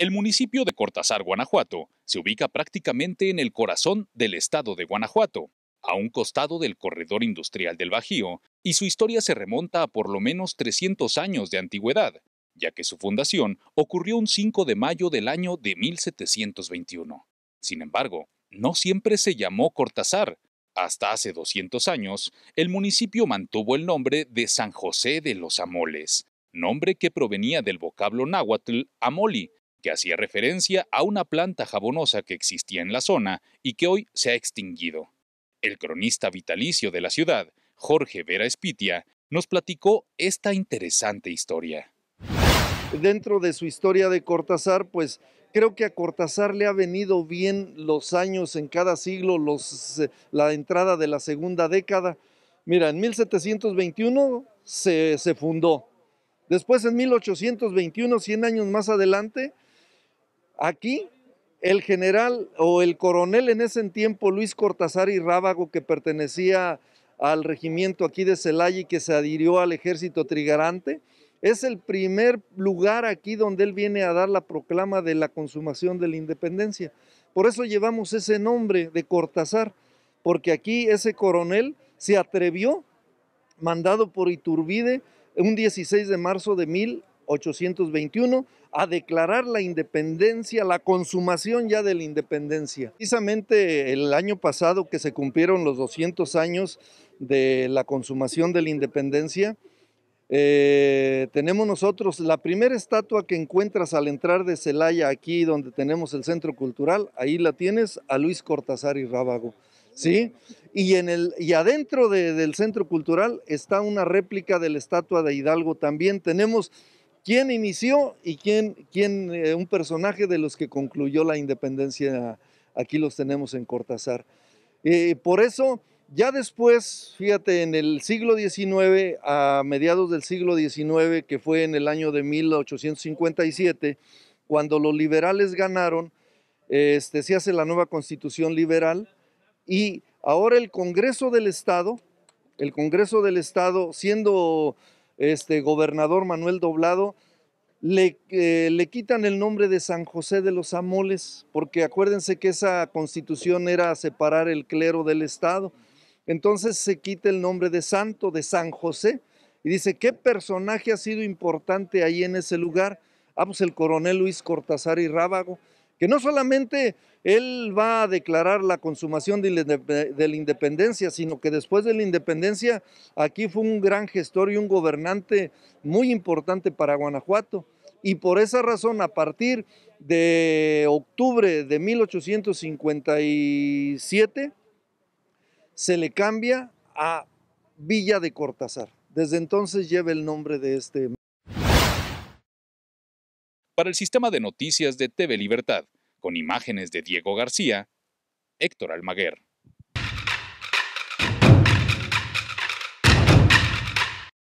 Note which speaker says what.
Speaker 1: El municipio de Cortázar, Guanajuato, se ubica prácticamente en el corazón del estado de Guanajuato, a un costado del corredor industrial del Bajío, y su historia se remonta a por lo menos 300 años de antigüedad, ya que su fundación ocurrió un 5 de mayo del año de 1721. Sin embargo, no siempre se llamó Cortázar. Hasta hace 200 años, el municipio mantuvo el nombre de San José de los Amoles, nombre que provenía del vocablo náhuatl amoli, que hacía referencia a una planta jabonosa que existía en la zona y que hoy se ha extinguido. El cronista vitalicio de la ciudad, Jorge Vera Espitia, nos platicó
Speaker 2: esta interesante historia. Dentro de su historia de Cortázar, pues creo que a Cortázar le ha venido bien los años en cada siglo, los, la entrada de la segunda década. Mira, en 1721 se, se fundó. Después en 1821, 100 años más adelante, Aquí el general o el coronel en ese tiempo, Luis Cortázar y Rábago, que pertenecía al regimiento aquí de Celaya y que se adhirió al ejército trigarante, es el primer lugar aquí donde él viene a dar la proclama de la consumación de la independencia. Por eso llevamos ese nombre de Cortázar, porque aquí ese coronel se atrevió, mandado por Iturbide, un 16 de marzo de mil 821, a declarar la independencia, la consumación ya de la independencia. Precisamente el año pasado que se cumplieron los 200 años de la consumación de la independencia, eh, tenemos nosotros la primera estatua que encuentras al entrar de Celaya, aquí donde tenemos el centro cultural, ahí la tienes a Luis Cortázar y Rábago. ¿sí? Y, en el, y adentro del centro cultural está una réplica de la estatua de Hidalgo. También tenemos quién inició y quién, quién eh, un personaje de los que concluyó la independencia, aquí los tenemos en Cortázar. Eh, por eso, ya después, fíjate, en el siglo XIX, a mediados del siglo XIX, que fue en el año de 1857, cuando los liberales ganaron, este, se hace la nueva constitución liberal y ahora el Congreso del Estado, el Congreso del Estado siendo este gobernador Manuel Doblado, le, eh, le, quitan el nombre de San José de los Amoles, porque acuérdense que esa constitución era separar el clero del Estado. Entonces se quita el nombre de santo, de San José, y dice, ¿qué personaje ha sido importante ahí en ese lugar? Ah, pues el coronel Luis Cortázar y Rábago que no solamente él va a declarar la consumación de la independencia, sino que después de la independencia aquí fue un gran gestor y un gobernante muy importante para Guanajuato. Y por esa razón, a partir de octubre de 1857, se le cambia a Villa de Cortázar. Desde entonces lleva el nombre de este
Speaker 1: para el sistema de noticias de TV Libertad, con imágenes de Diego García, Héctor Almaguer.